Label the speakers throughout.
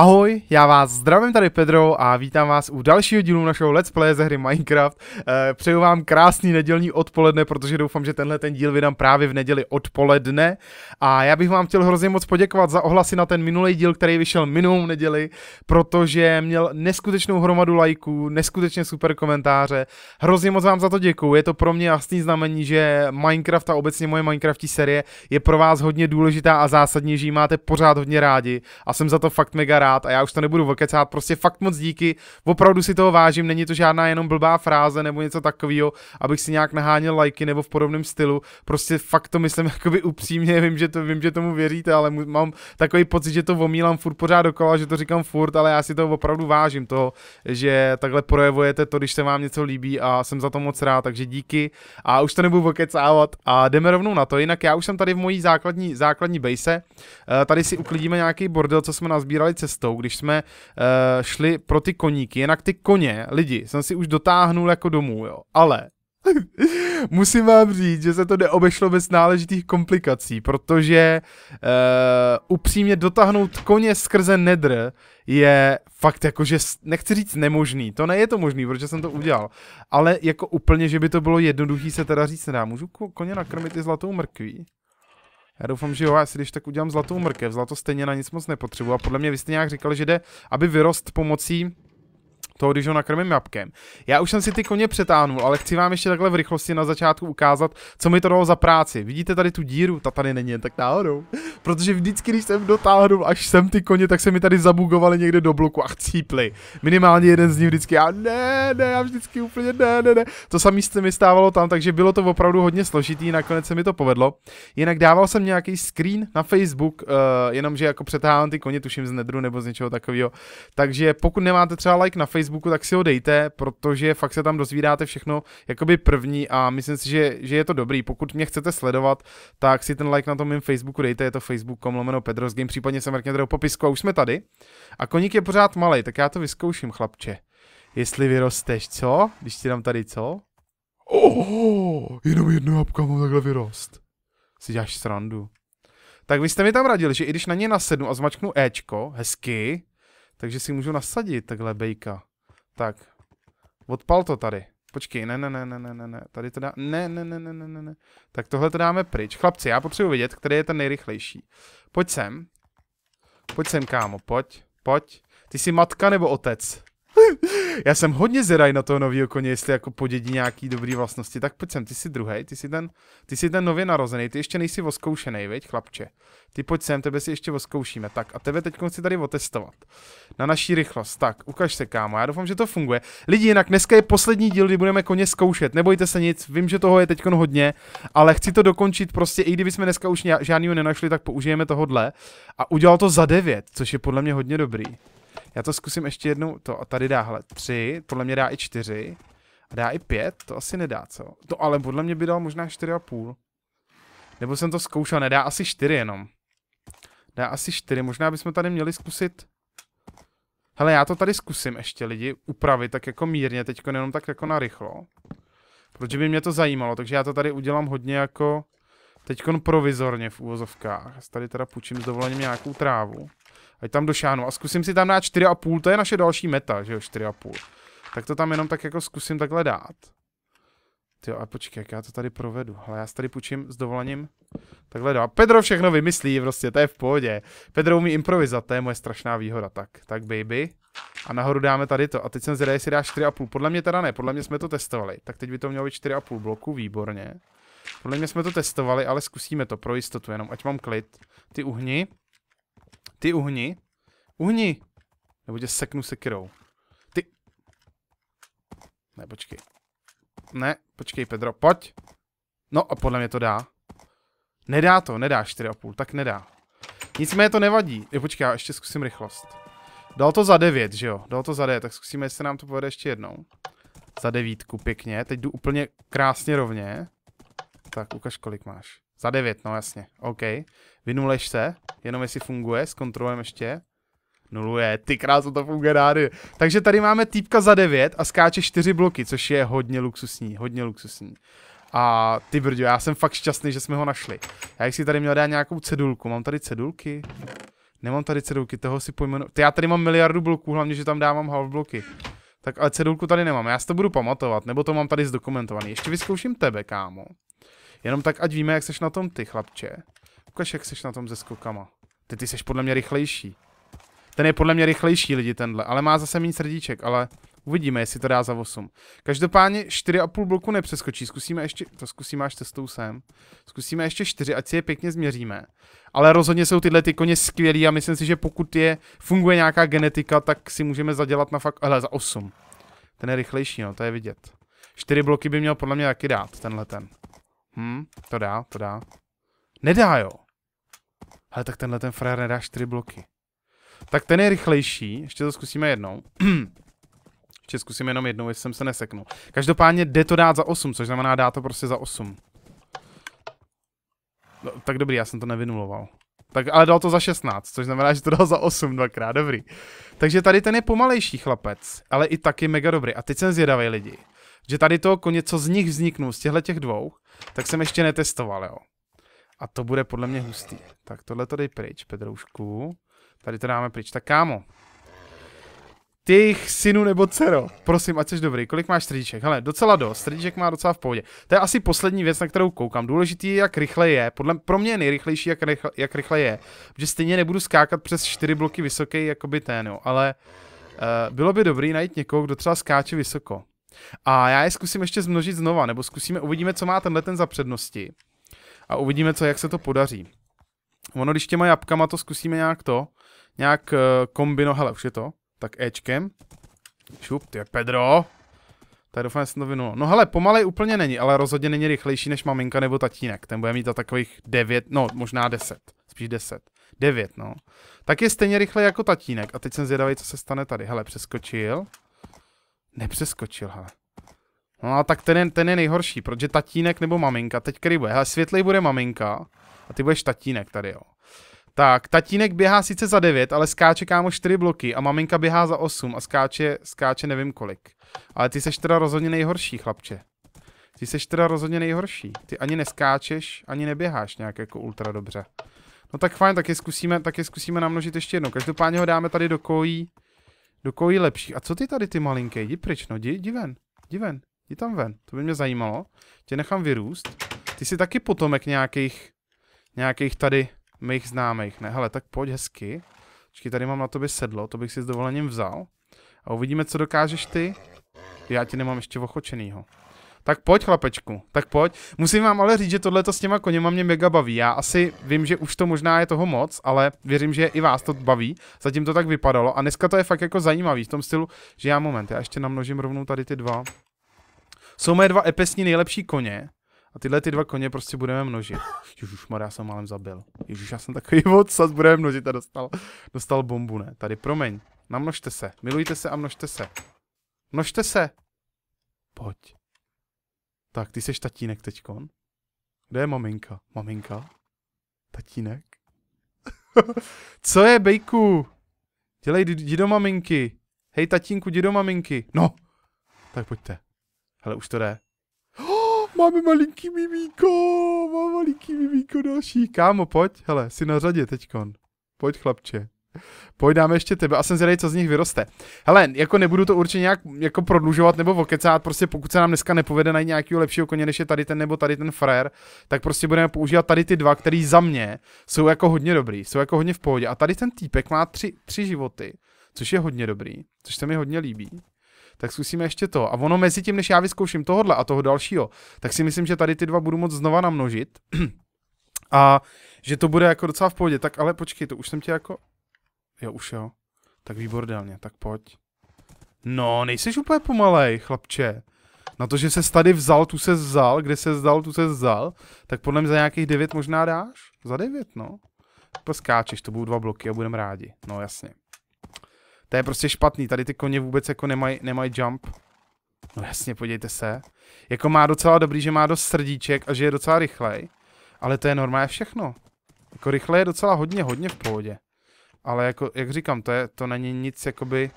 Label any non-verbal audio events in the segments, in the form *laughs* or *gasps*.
Speaker 1: Ahoj, já vás zdravím tady Pedro a vítám vás u dalšího dílu našeho Let's Play ze hry Minecraft. Eh, přeju vám krásný nedělní odpoledne, protože doufám, že tenhle ten díl vydám právě v neděli odpoledne. A já bych vám chtěl hrozně moc poděkovat za ohlasy na ten minulý díl, který vyšel minulou neděli, protože měl neskutečnou hromadu lajků, neskutečně super komentáře. Hrozně moc vám za to děkuju, je to pro mě jasný znamení, že Minecraft a obecně moje Minecrafti série je pro vás hodně důležitá a zásadní, že ji máte pořád hodně rádi a jsem za to fakt mega rád rád a já už to nebudu vokecát, prostě fakt moc díky, opravdu si toho vážím, není to žádná jenom blbá fráze nebo něco takového, abych si nějak naháněl lajky nebo v podobném stylu, prostě fakt to myslím *laughs* jakoby upřímně, vím, že, to, vím, že tomu věříte, ale mám takový pocit, že to omílám furt pořád dokola, že to říkám furt, ale já si to opravdu vážím toho, že takhle projevujete to, když se vám něco líbí a jsem za to moc rád, takže díky a už to nebudu vokecávat a jdeme rovnou na to, jinak já už jsem tady v mojí základní, základní base, eh, tady si uklidíme nějaký bordel, co jsme nazbírali cestu cestou, když jsme uh, šli pro ty koníky, jinak ty koně, lidi, jsem si už dotáhnul jako domů, jo, ale *laughs* Musím vám říct, že se to neobešlo bez náležitých komplikací, protože uh, upřímně dotáhnout koně skrze nedr je fakt jako, že nechci říct nemožný, to ne je to možný, protože jsem to udělal, ale jako úplně, že by to bylo jednoduchý se teda říct nedá, můžu koně nakrmit i zlatou mrkví? Já doufám, že jo, já si když tak udělám zlatou mrkev, zlato stejně na nic moc nepotřebuji a podle mě vy jste nějak říkali, že jde, aby vyrost pomocí toho, když ho nakrmím jabkem. Já už jsem si ty koně přetáhnul, ale chci vám ještě takhle v rychlosti na začátku ukázat, co mi to dalo za práci. Vidíte tady tu díru, ta tady není jen tak náhodou. Protože vždycky, když jsem dotáhnul až jsem ty koně, tak se mi tady zabugovali někde do bloku a chcípli. Minimálně jeden z nich vždycky, já ne, ne, já vždycky úplně ne, ne, ne. To samé se mi stávalo tam, takže bylo to opravdu hodně složitý, nakonec se mi to povedlo. Jinak dával jsem nějaký screen na Facebook, uh, eh, jenomže jako přetáhám ty koně, tuším z nedru nebo z něčeho takového. Takže pokud nemáte třeba like na Facebook, Facebooku, tak si ho dejte, protože fakt se tam dozvídáte všechno jakoby první a myslím si, že, že je to dobrý. Pokud mě chcete sledovat, tak si ten like na tom mém Facebooku dejte, je to facebook.com lomeno Pedros Game, případně se mrkněte do popisku a už jsme tady. A koník je pořád malý, tak já to vyzkouším, chlapče. Jestli vyrosteš, co? Když ti dám tady co? Oh, jenom jednu jabka mám takhle vyrost. Si děláš srandu. Tak vy jste mi tam radili, že i když na ně nasednu a zmačknu Ečko, hezky, takže si můžu nasadit takhle bejka. Tak. Odpal to tady. Počkej, ne, ne, ne, ne, ne, ne, ne, tady to dá, ne, ne, ne, ne, ne, ne, ne, tak tohle to dáme pryč. Chlapci, já potřebuji vidět, který je ten nejrychlejší. Pojď sem. Pojď sem, kámo, pojď, pojď. Ty jsi matka nebo otec? *laughs* Já jsem hodně zeraj na toho nového koně, jestli jako podědí nějaký dobrý vlastnosti. Tak pojď sem, ty jsi druhý, ty jsi ten, ty jsi ten nově narozený, ty ještě nejsi voskoušený, veď, chlapče. Ty pojď sem, tebe si ještě voskoušíme. Tak a tebe teď chci tady otestovat. Na naší rychlost. Tak, ukaž se, kámo, já doufám, že to funguje. Lidi, jinak dneska je poslední díl, kdy budeme koně zkoušet. Nebojte se nic, vím, že toho je teď hodně, ale chci to dokončit prostě, i jsme dneska už žádného nenašli, tak použijeme tohodle. A udělal to za 9, což je podle mě hodně dobrý. Já to zkusím ještě jednou, to a tady dá, hele, tři, podle mě dá i čtyři. A dá i pět, to asi nedá, co? To ale podle mě by dal možná čtyři a půl. Nebo jsem to zkoušel, nedá asi čtyři jenom. Dá asi čtyři, možná bychom tady měli zkusit... Hele, já to tady zkusím ještě lidi upravit tak jako mírně, teďko jenom tak jako narychlo. Protože by mě to zajímalo, takže já to tady udělám hodně jako Teďkon provizorně v úvozovkách. tady teda půjčím s dovolením nějakou trávu. Ať tam došánu. A zkusím si tam dát 4,5, to je naše další meta, že jo, 4,5. Tak to tam jenom tak jako zkusím takhle dát. Jo, a počkej, jak já to tady provedu. Ale já si tady půjčím s dovolením. Takhle dá. Pedro všechno vymyslí, prostě, to je v pohodě. Pedro umí improvizovat, to je moje strašná výhoda. Tak, tak baby. A nahoru dáme tady to. A teď jsem zvědavý, jestli dá 4,5. Podle mě teda ne, podle mě jsme to testovali. Tak teď by to mělo být 4,5 bloku, výborně. Podle mě jsme to testovali, ale zkusíme to pro jistotu jenom, ať mám klid. Ty uhni. Ty uhni. Uhni! Nebo tě seknu sekirou. Ty. Ne, počkej. Ne, počkej, Pedro, pojď. No a podle mě to dá. Nedá to, nedá 4,5, tak nedá. Nicméně to nevadí. Je, počkej, já ještě zkusím rychlost. Dal to za 9, že jo? Dal to za 9, tak zkusíme, jestli nám to povede ještě jednou. Za devítku, pěkně. Teď jdu úplně krásně rovně. Tak, ukaž, kolik máš. Za 9, no jasně, OK. Vynuleš se, jenom jestli funguje, zkontrolujeme ještě. Nuluje, ty krásu to funguje dáry. Takže tady máme týpka za 9 a skáče 4 bloky, což je hodně luxusní, hodně luxusní. A ty brďo, já jsem fakt šťastný, že jsme ho našli. Já jsem si tady měl dát nějakou cedulku, mám tady cedulky? Nemám tady cedulky, toho si pojmenu... Ty já tady mám miliardu bloků, hlavně, že tam dávám half bloky. Tak ale cedulku tady nemám, já si to budu pamatovat, nebo to mám tady zdokumentovaný. Ještě vyzkouším tebe, kámo. Jenom tak, ať víme, jak seš na tom ty, chlapče. Ukaž, jak seš na tom se skokama. Ty, ty seš podle mě rychlejší. Ten je podle mě rychlejší lidi tenhle, ale má zase méně srdíček, ale uvidíme, jestli to dá za 8. Každopádně 4,5 bloku nepřeskočí, zkusíme ještě, to zkusíme až cestou sem, zkusíme ještě 4, ať si je pěkně změříme. Ale rozhodně jsou tyhle ty koně skvělý a myslím si, že pokud je, funguje nějaká genetika, tak si můžeme zadělat na fakt, hele, za 8. Ten je rychlejší, no, to je vidět. 4 bloky by měl podle mě taky dát, tenhle ten. Hm, to dá, to dá. Nedá, jo. Ale tak tenhle ten frajer nedá 4 bloky. Tak ten je rychlejší, ještě to zkusíme jednou. *clears throat* ještě zkusím jenom jednou, jestli jsem se neseknul. Každopádně jde to dát za 8, což znamená dá to prostě za 8. No, tak dobrý, já jsem to nevynuloval. Tak, ale dal to za 16, což znamená, že to dal za 8 dvakrát, dobrý. Takže tady ten je pomalejší chlapec, ale i taky mega dobrý. A teď jsem zvědavý lidi, že tady to něco z nich vzniknou, z těchto těch dvou tak jsem ještě netestoval, jo. A to bude podle mě hustý. Tak tohle to dej pryč, Pedroušku. Tady to dáme pryč. Tak kámo. Ty synu nebo dcero. Prosím, ať jsi dobrý. Kolik máš strdíček? Hele, docela dost. Strdíček má docela v pohodě. To je asi poslední věc, na kterou koukám. Důležitý je, jak rychle je. Podle, pro mě je nejrychlejší, jak rychle, jak rychle je. Protože stejně nebudu skákat přes čtyři bloky vysoké jako by ten, jo. Ale uh, bylo by dobrý najít někoho, kdo třeba skáče vysoko. A já je zkusím ještě zmnožit znova, nebo zkusíme, uvidíme, co má tenhle ten za přednosti. A uvidíme, co, jak se to podaří. Ono, když těma jabkama to zkusíme nějak to, nějak eh, kombino, hele, už je to, tak Ečkem. Šup, ty Pedro. Tady doufám, že jsem to vynulo. No hele, pomalej úplně není, ale rozhodně není rychlejší než maminka nebo tatínek. Ten bude mít za takových 9, no možná 10, spíš 10. 9, no. Tak je stejně rychle jako tatínek. A teď jsem zvědavý, co se stane tady. Hele, přeskočil. Nepřeskočil, hele. No a tak ten je, ten je nejhorší, protože tatínek nebo maminka, teď který bude, hele, světlej bude maminka a ty budeš tatínek tady, jo. Tak, tatínek běhá sice za 9, ale skáče kámo 4 bloky a maminka běhá za 8 a skáče, skáče nevím kolik. Ale ty seš teda rozhodně nejhorší, chlapče. Ty seš teda rozhodně nejhorší. Ty ani neskáčeš, ani neběháš nějak jako ultra dobře. No tak fajn, tak je zkusíme, tak je zkusíme namnožit ještě jednou. Každopádně ho dáme tady do kojí. Do kojí lepších. A co ty tady, ty malinké? Jdi pryč, no, jdi, jdi ven. Jdi ven. Jdi tam ven. To by mě zajímalo. Tě nechám vyrůst. Ty jsi taky potomek nějakých, nějakých tady mých známých, ne? Hele, tak pojď hezky. Počkej, tady mám na tobě sedlo, to bych si s dovolením vzal. A uvidíme, co dokážeš ty. Já ti nemám ještě ochočenýho. Tak pojď, chlapečku, tak pojď. Musím vám ale říct, že tohle s těma koněma mě mega baví. Já asi vím, že už to možná je toho moc, ale věřím, že i vás to baví. Zatím to tak vypadalo. A dneska to je fakt jako zajímavý v tom stylu, že já moment, já ještě namnožím rovnou tady ty dva. Jsou moje dva epesní nejlepší koně. A tyhle ty dva koně prostě budeme množit. Ježíš, já jsem málem zabil. Ježíš, já jsem takový *laughs* odsaz, budeme množit a dostal, dostal bombu, ne? Tady, promiň. Namnožte se. Milujte se a množte se. Množte se. Pojď. Tak, ty seš tatínek teďkon. Kde je maminka? Maminka? Tatínek? *laughs* Co je, bejku? Dělej, jdi do maminky. Hej, tatínku, jdi do maminky. No. Tak pojďte. Hele, už to jde. *gasps* máme malinký mimíko, máme malinký mimíko další. Kámo, pojď, hele, jsi na řadě teďkon. Pojď, chlapče dáme ještě tebe a jsem zvědavý, co z nich vyroste. Hele, jako nebudu to určitě nějak jako prodlužovat nebo vokecát, prostě pokud se nám dneska nepovede najít nějakého lepšího koně, než je tady ten nebo tady ten frér, tak prostě budeme používat tady ty dva, který za mě jsou jako hodně dobrý, jsou jako hodně v pohodě. A tady ten týpek má tři, tři životy, což je hodně dobrý, což se mi hodně líbí tak zkusíme ještě to. A ono mezi tím, než já vyzkouším tohohle a toho dalšího, tak si myslím, že tady ty dva budu moc znova namnožit. *clears throat* a že to bude jako docela v pohodě. Tak ale počkej, to už jsem tě jako... Jo, už jo. Tak výborně, tak pojď. No, nejseš úplně pomalej, chlapče. Na to, že se tady vzal, tu se vzal, kde se vzal, tu se vzal, tak podle mě za nějakých devět možná dáš. Za devět, no. Poskáčeš, to budou dva bloky a budeme rádi. No, jasně. To je prostě špatný, tady ty koně vůbec jako nemají nemaj jump. No jasně, podívejte se. Jako má docela dobrý, že má dost srdíček a že je docela rychlej. Ale to je normálně všechno. Jako rychle je docela hodně, hodně v pohodě. Ale jako, jak říkám, to, je, to není nic jakoby,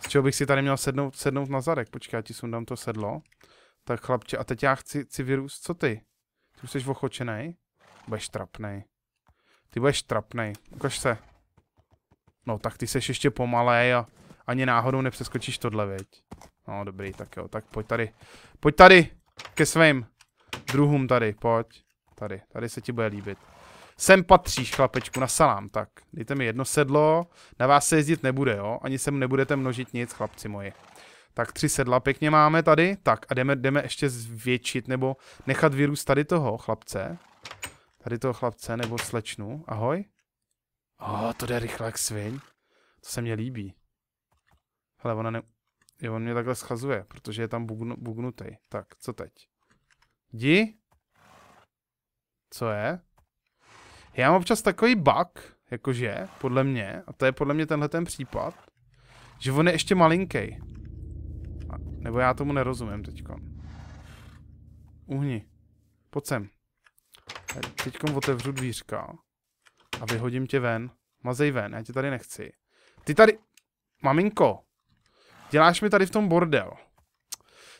Speaker 1: z čeho bych si tady měl sednout, sednout na zadek. Počkej, já ti sundám to sedlo. Tak chlapče, a teď já chci, chci vyrůst. co ty? Ty jsi ochočenej? Budeš trapnej. Ty budeš trapnej, ukaž se. No tak ty jsi ještě pomalej a ani náhodou nepřeskočíš tohle, věď. No dobrý, tak jo, tak pojď tady. Pojď tady, ke svým druhům tady, pojď. Tady, tady se ti bude líbit. Sem patříš, chlapečku, na salám, tak. Dejte mi jedno sedlo, na vás se jezdit nebude, jo? Ani sem nebudete množit nic, chlapci moji. Tak tři sedla pěkně máme tady. Tak a jdeme, jdeme ještě zvětšit nebo nechat vyrůst tady toho chlapce. Tady toho chlapce nebo slečnu. Ahoj. O, oh, to jde rychle jak sviň. To se mně líbí. Hele, ona ne... Jo, on mě takhle schazuje, protože je tam bugnu, bugnutej. Tak, co teď? Jdi? Co je? Já mám občas takový bug, jakože, podle mě, a to je podle mě tenhle ten případ, že on je ještě malinký. Nebo já tomu nerozumím teďko. Uhni. Pojď sem. Teďkom otevřu dvířka a vyhodím tě ven. Mazej ven, já tě tady nechci. Ty tady... Maminko, děláš mi tady v tom bordel.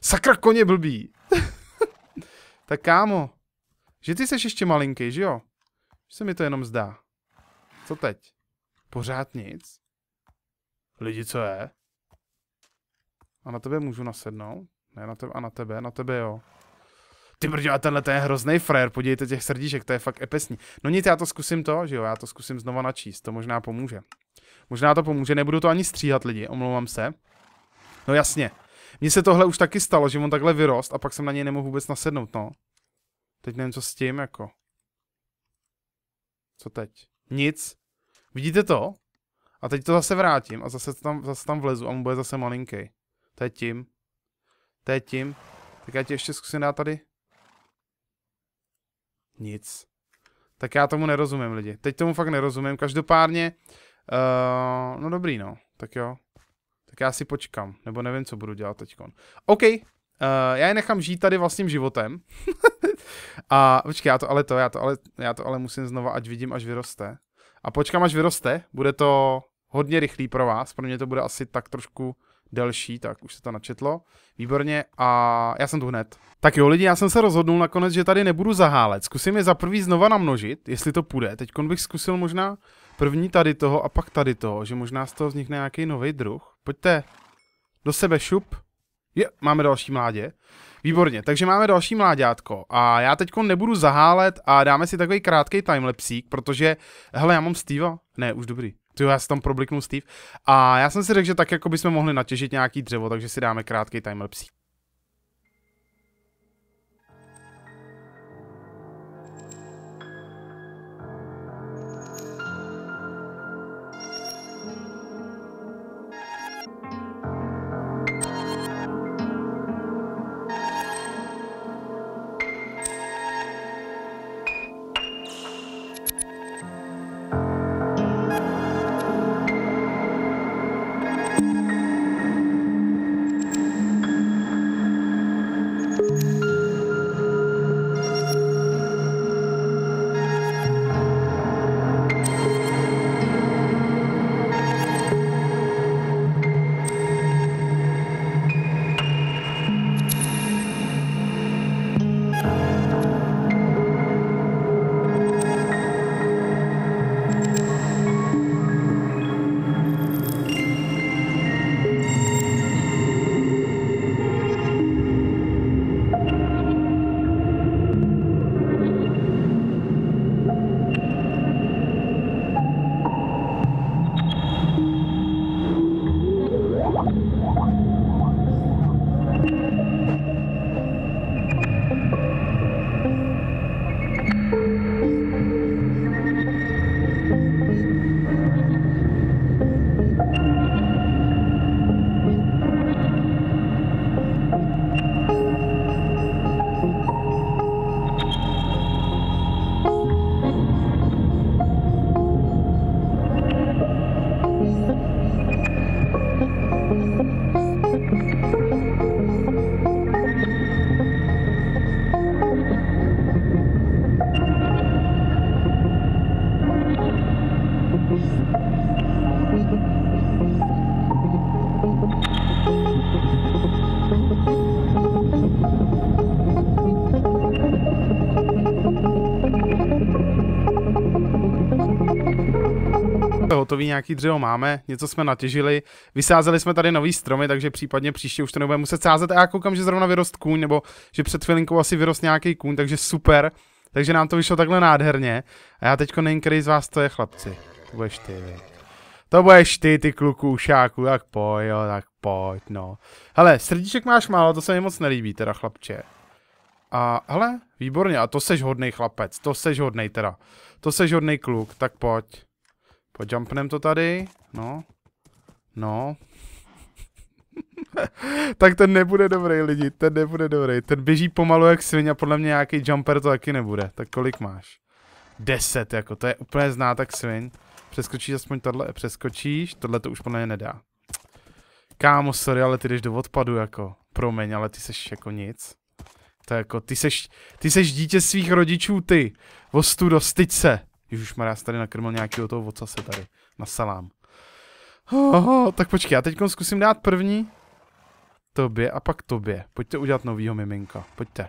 Speaker 1: Sakra koně blbý. *laughs* tak kámo, že ty jsi ještě malinký, že jo? Že se mi to jenom zdá. Co teď? Pořád nic? Lidi, co je? A na tebe můžu nasednout? Ne, na tebe, a na tebe, na tebe jo. Ty brďo, a tenhle ten je hrozný frajer, podívejte těch srdíšek, to je fakt epesní. No nic, já to zkusím to, že jo, já to zkusím znova načíst, to možná pomůže. Možná to pomůže, nebudu to ani stříhat lidi, omlouvám se. No jasně, mně se tohle už taky stalo, že on takhle vyrost a pak jsem na něj nemohl vůbec nasednout, no. Teď nevím, co s tím, jako. Co teď? Nic. Vidíte to? A teď to zase vrátím a zase tam, zase tam vlezu a mu bude zase malinký. To je tím. To je tím. Tak já ti ještě zkusím dát tady. Nic. Tak já tomu nerozumím lidi. Teď tomu fakt nerozumím. Každopádně, uh, no dobrý no. Tak jo. Tak já si počkám. Nebo nevím, co budu dělat teď OK. Uh, já je nechám žít tady vlastním životem. *laughs* A počkej, já to ale to, já to ale, já to ale musím znova, ať vidím, až vyroste. A počkám, až vyroste, bude to hodně rychlý pro vás, pro mě to bude asi tak trošku delší, tak už se to načetlo. Výborně a já jsem tu hned. Tak jo lidi, já jsem se rozhodnul nakonec, že tady nebudu zahálet. Zkusím je za prvý znova namnožit, jestli to půjde. Teď bych zkusil možná první tady toho a pak tady toho, že možná z toho vznikne nějaký nový druh. Pojďte do sebe šup. Je, máme další mládě. Výborně, takže máme další mláďátko a já teď nebudu zahálet a dáme si takový krátký timelapsík, protože, hele, já mám Steva, ne, už dobrý, ty já si tam probliknu Steve a já jsem si řekl, že tak jako bychom mohli natěžit nějaký dřevo, takže si dáme krátký timelapsík. hotový nějaký dřevo máme, něco jsme natěžili, vysázeli jsme tady nový stromy, takže případně příště už to nebudeme muset sázet a já koukám, že zrovna vyrost kůň, nebo že před chvilinkou asi vyrost nějaký kůň, takže super, takže nám to vyšlo takhle nádherně a já teďko nejen z vás to je chlapci budeš ty, vy. To budeš ty, ty kluku ušáku, tak pojď, jo, tak pojď, no. Hele, srdíček máš málo, to se mi moc nelíbí, teda chlapče. A hele, výborně, a to seš hodnej chlapec, to seš hodnej teda. To seš hodnej kluk, tak pojď. Pojumpnem to tady, no. No. *laughs* tak ten nebude dobrý lidi, ten nebude dobrý. Ten běží pomalu jak svině a podle mě nějaký jumper to taky nebude. Tak kolik máš? 10 jako, to je úplně zná tak svin. Přeskočíš aspoň tohle, přeskočíš, tohle to už podle nedá. Kámo, sorry, ale ty jdeš do odpadu jako, promiň, ale ty seš jako nic. To je jako, ty seš, ty seš dítě svých rodičů, ty. do styď se. už Marás tady nakrmil nějakého toho vocase tady. Na salám. Oho, tak počkej, já teď zkusím dát první. Tobě a pak tobě. Pojďte udělat novýho miminka. Pojďte.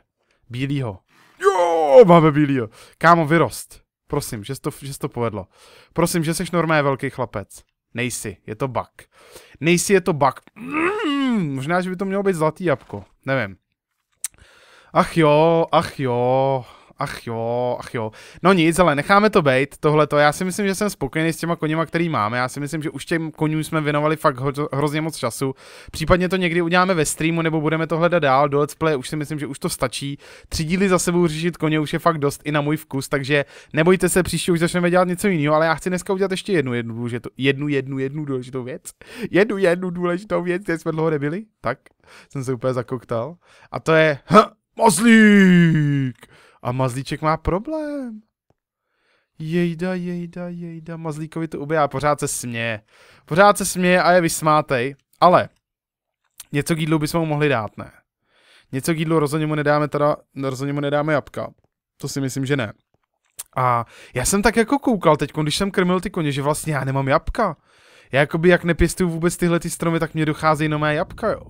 Speaker 1: Bílýho. Jo, máme bílýho. Kámo, vyrost. Prosím, že jsi to, že jsi to povedlo. Prosím, že jsi normálně velký chlapec. Nejsi, je to bug. Nejsi, je to bug. Mm, možná, že by to mělo být zlatý jabko. Nevím. Ach jo, ach jo. Ach jo, ach jo. No nic, ale necháme to být, tohle to. Já si myslím, že jsem spokojený s těma koněma, který máme. Já si myslím, že už těm koním jsme věnovali fakt hrozně moc času. Případně to někdy uděláme ve streamu, nebo budeme to hledat dál do let's play. Už si myslím, že už to stačí. Tři díly za sebou řešit koně už je fakt dost i na můj vkus, takže nebojte se, příště už začneme dělat něco jiného, ale já chci dneska udělat ještě jednu, jednu důležitou, jednu, jednu, jednu důležitou věc. Jednu, jednu důležitou věc, kde jsme dlouho nebyli. Tak, jsem se úplně zakoktal. A to je... Ha, hm, Moslík! A mazlíček má problém. Jejda, jejda, jejda, mazlíkovi to a pořád se směje. Pořád se směje a je vysmátej, ale něco k jídlu bychom mu mohli dát, ne? Něco k jídlu rozhodně mu nedáme teda, rozhodně mu nedáme jabka. To si myslím, že ne. A já jsem tak jako koukal teď, když jsem krmil ty koně, že vlastně já nemám jabka. Já jakoby jak nepěstuju vůbec tyhle ty stromy, tak mě docházejí jenom mé jabka, jo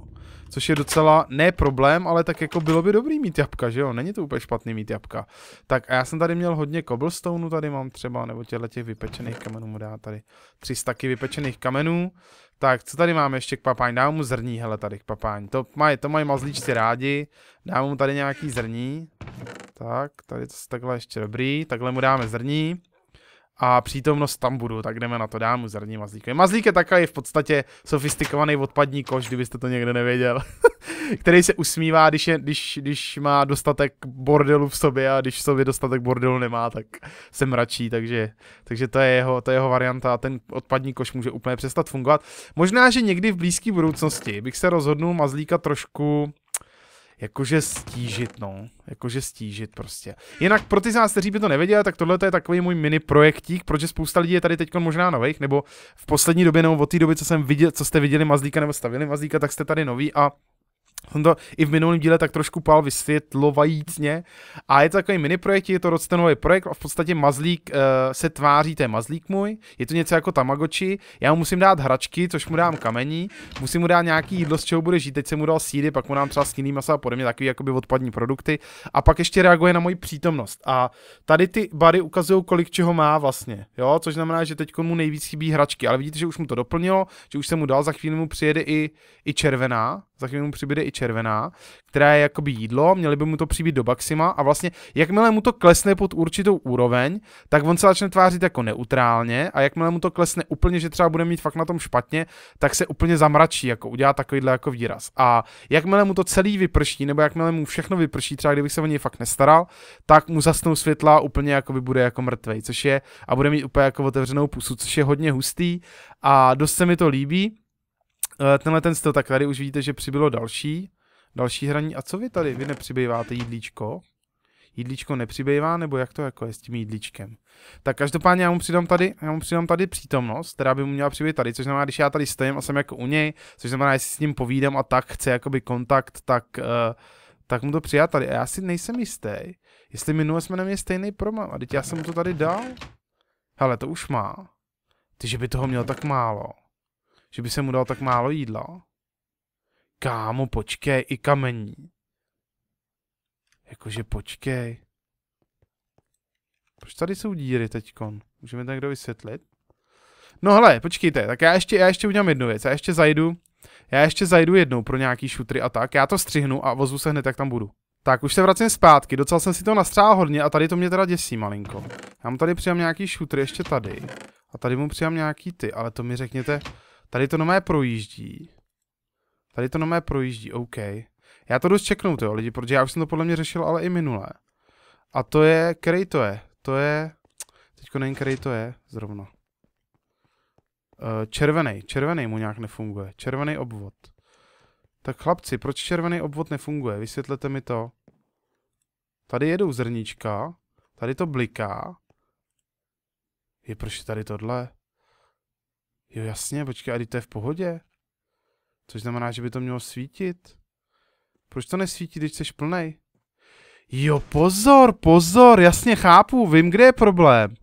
Speaker 1: což je docela ne problém, ale tak jako bylo by dobrý mít jabka, že jo, není to úplně špatný mít jabka. Tak a já jsem tady měl hodně cobblestoneu, tady mám třeba, nebo těhle těch vypečených kamenů mu dá tady 300 taky vypečených kamenů. Tak, co tady máme ještě k papáň? Dám mu zrní, hele, tady k papáň. To, maj, to mají mazlíčci rádi. Dám mu tady nějaký zrní. Tak, tady to takhle ještě dobrý. Takhle mu dáme zrní a přítomnost tam budu, tak jdeme na to, dám mu zrní mazlík. Mazlík je takový v podstatě sofistikovaný odpadní koš, kdybyste to někde nevěděl, *laughs* který se usmívá, když, je, když, když má dostatek bordelu v sobě a když v sobě dostatek bordelu nemá, tak se mračí, takže, takže to, je jeho, to je jeho varianta a ten odpadní koš může úplně přestat fungovat. Možná, že někdy v blízké budoucnosti bych se rozhodnul mazlíka trošku jakože stížit, no. Jakože stížit prostě. Jinak pro ty z nás, kteří by to nevěděli, tak tohle je takový můj mini projektík, protože spousta lidí je tady teď možná nových, nebo v poslední době, nebo od té doby, co jsem viděl, co jste viděli Mazlíka nebo stavili Mazlíka, tak jste tady noví a jsem to i v minulém díle tak trošku pál vysvětlovajícně. A je to takový mini projekt, je to Rodstenový projekt a v podstatě mazlík uh, se tváří, to je mazlík můj, je to něco jako Tamagoči, já mu musím dát hračky, což mu dám kamení, musím mu dát nějaký jídlo, z čeho bude žít, teď jsem mu dal síry, pak mu dám třeba skinný masa a podobně, takový jakoby odpadní produkty a pak ještě reaguje na moji přítomnost. A tady ty bary ukazují, kolik čeho má vlastně, jo, což znamená, že teď mu nejvíc chybí hračky, ale vidíte, že už mu to doplnilo, že už jsem mu dal, za chvíli mu přijede i, i červená, za chvíli mu přibude i červená, která je jakoby jídlo, měli by mu to přibýt do maxima a vlastně jakmile mu to klesne pod určitou úroveň, tak on se začne tvářit jako neutrálně a jakmile mu to klesne úplně, že třeba bude mít fakt na tom špatně, tak se úplně zamračí, jako udělá takovýhle jako výraz. A jakmile mu to celý vyprší, nebo jakmile mu všechno vyprší, třeba kdybych se o něj fakt nestaral, tak mu zasnou světla úplně jako by bude jako mrtvej, což je a bude mít úplně jako otevřenou pusu, což je hodně hustý a dost se mi to líbí. Eh, tenhle ten styl, tak tady už vidíte, že přibylo další, další hraní. A co vy tady, vy nepřibýváte jídlíčko? Jídlíčko nepřibývá, nebo jak to jako je s tím jídlíčkem? Tak každopádně já mu přidám tady, já mu přidám tady přítomnost, která by mu měla přibýt tady, což znamená, když já tady stojím a jsem jako u něj, což znamená, jestli s ním povídám a tak chce jakoby kontakt, tak, uh, tak mu to přijat tady. A já si nejsem jistý, jestli minule jsme neměli stejný problém. A teď já jsem mu to tady dal. Ale to už má. Ty, že by toho měl tak málo že by se mu dal tak málo jídla. Kámo, počkej, i kamení. Jakože počkej. Proč tady jsou díry teďkon? Můžeme to někdo vysvětlit? No hele, počkejte, tak já ještě, já ještě udělám jednu věc. Já ještě zajdu, já ještě zajdu jednou pro nějaký šutry a tak. Já to střihnu a vozu se hned, jak tam budu. Tak už se vracím zpátky, docela jsem si to nastřál hodně a tady to mě teda děsí malinko. Já mu tady přijám nějaký šutry ještě tady. A tady mu přijám nějaký ty, ale to mi řekněte, Tady to nomé projíždí. Tady to nomé projíždí, OK. Já to dost čeknu, jo, lidi, protože já už jsem to podle mě řešil, ale i minule. A to je, který to je? To je, teďko nevím, který to je, zrovna. Uh, eh, červený, červený mu nějak nefunguje. Červený obvod. Tak chlapci, proč červený obvod nefunguje? Vysvětlete mi to. Tady jedou zrnička. tady to bliká. Je proč tady tohle? Jo jasně, počkej, a to je v pohodě. Což znamená, že by to mělo svítit. Proč to nesvítí, když jsi plnej? Jo, pozor, pozor, jasně chápu, vím, kde je problém.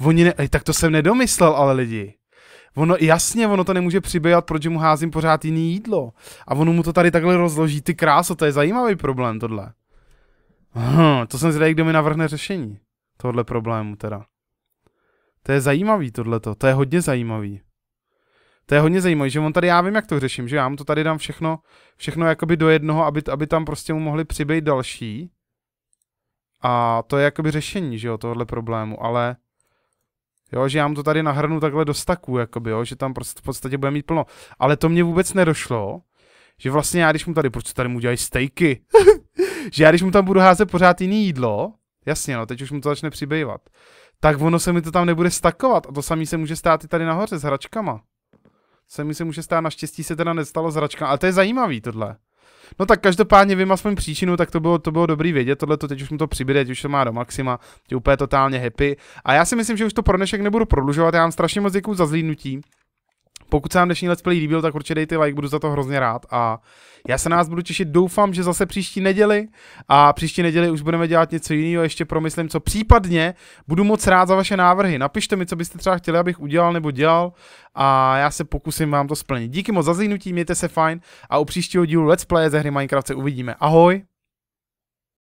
Speaker 1: Oni ne, tak to jsem nedomyslel, ale lidi. Ono, jasně, ono to nemůže přibývat, protože mu házím pořád jiný jídlo. A ono mu to tady takhle rozloží, ty kráso, to je zajímavý problém tohle. Hm, to jsem zvědavý, kdo mi navrhne řešení tohle problému teda. To je zajímavý tohleto, to je hodně zajímavý. To je hodně zajímavý, že on tady, já vím, jak to řeším, že já mu to tady dám všechno, všechno jakoby do jednoho, aby, aby tam prostě mu mohli přibýt další. A to je jakoby řešení, že jo, tohle problému, ale jo, že já mu to tady nahrnu takhle do staků, jakoby, jo, že tam prostě v podstatě bude mít plno. Ale to mě vůbec nedošlo, že vlastně já, když mu tady, proč tady mu dělají stejky? *laughs* že já, když mu tam budu házet pořád jiný jídlo, jasně, no, teď už mu to začne přibývat tak ono se mi to tam nebude stakovat. A to samé se může stát i tady nahoře s hračkama. Se mi se může stát, naštěstí se teda nestalo s hračkama, ale to je zajímavý tohle. No tak každopádně vím aspoň příčinu, tak to bylo, to bylo dobrý vědět, tohle to teď už mu to přibude, teď už to má do maxima, je úplně totálně happy. A já si myslím, že už to pro dnešek nebudu prodlužovat, já vám strašně moc děkuju za zlídnutí. Pokud se vám dnešní let's play líbil, tak určitě dejte like, budu za to hrozně rád a já se na vás budu těšit, doufám, že zase příští neděli a příští neděli už budeme dělat něco jiného, ještě promyslím, co případně budu moc rád za vaše návrhy, napište mi, co byste třeba chtěli, abych udělal nebo dělal a já se pokusím vám to splnit. Díky moc za zhynutí, mějte se fajn a u příštího dílu let's play ze hry Minecraft se uvidíme. Ahoj!